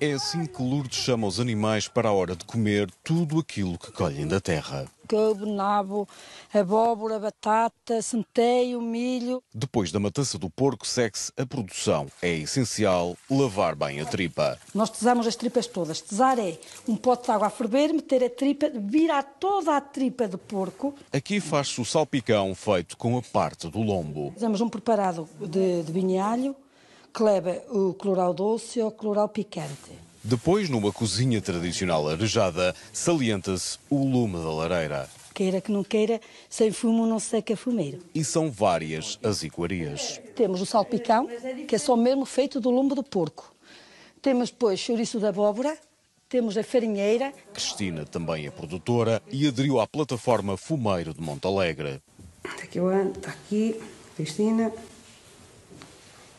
É assim que Lourdes chama os animais para a hora de comer tudo aquilo que colhem da terra couve, nabo, abóbora, batata, centeio, milho. Depois da matança do porco, segue-se a produção. É essencial lavar bem a tripa. Nós tesamos as tripas todas. Tesar é um pote de água a ferver, meter a tripa, virar toda a tripa de porco. Aqui faz-se o salpicão feito com a parte do lombo. Fizemos um preparado de, de vinhalho que leva o cloral doce ou cloral picante. Depois, numa cozinha tradicional arejada, salienta-se o lume da lareira. Queira que não queira, sem fumo não seca fumeiro. E são várias as iguarias. Temos o salpicão, que é só mesmo feito do lombo do porco. Temos depois chouriço de abóbora, temos a farinheira. Cristina também é produtora e aderiu à plataforma Fumeiro de Montalegre. Está aqui o ano, está aqui, Cristina,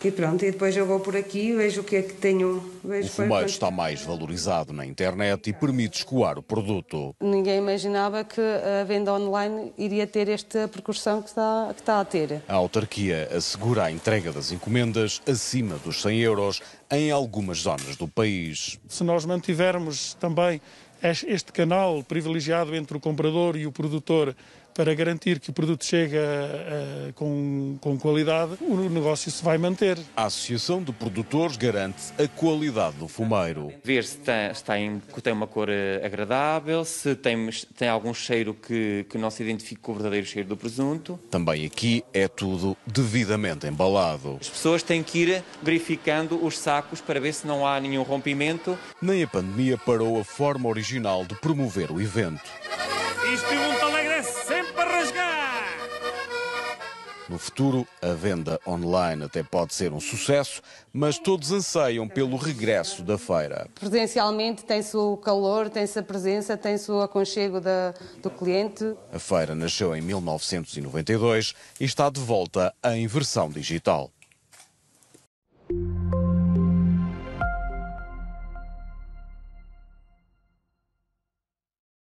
e pronto, e depois eu vou por aqui vejo o que é que tenho. Vejo o é fumeiro está mais valorizado na internet e permite escoar o produto. Ninguém imaginava que a venda online iria ter esta percussão que está, que está a ter. A autarquia assegura a entrega das encomendas acima dos 100 euros em algumas zonas do país. Se nós mantivermos também este canal privilegiado entre o comprador e o produtor para garantir que o produto chega uh, com, com qualidade, o negócio se vai manter. A Associação de Produtores garante a qualidade do fumeiro. Ver se tem, tem, tem uma cor eh, agradável, se tem, tem algum cheiro que, que não se identifique com o verdadeiro cheiro do presunto. Também aqui é tudo devidamente embalado. As pessoas têm que ir verificando os sacos para ver se não há nenhum rompimento. Nem a pandemia parou a forma original de promover o evento. Isto é é sempre a rasgar. No futuro, a venda online até pode ser um sucesso, mas todos anseiam pelo regresso da feira. Presencialmente tem-se o calor, tem-se a presença, tem-se o aconchego da, do cliente. A feira nasceu em 1992 e está de volta em versão digital.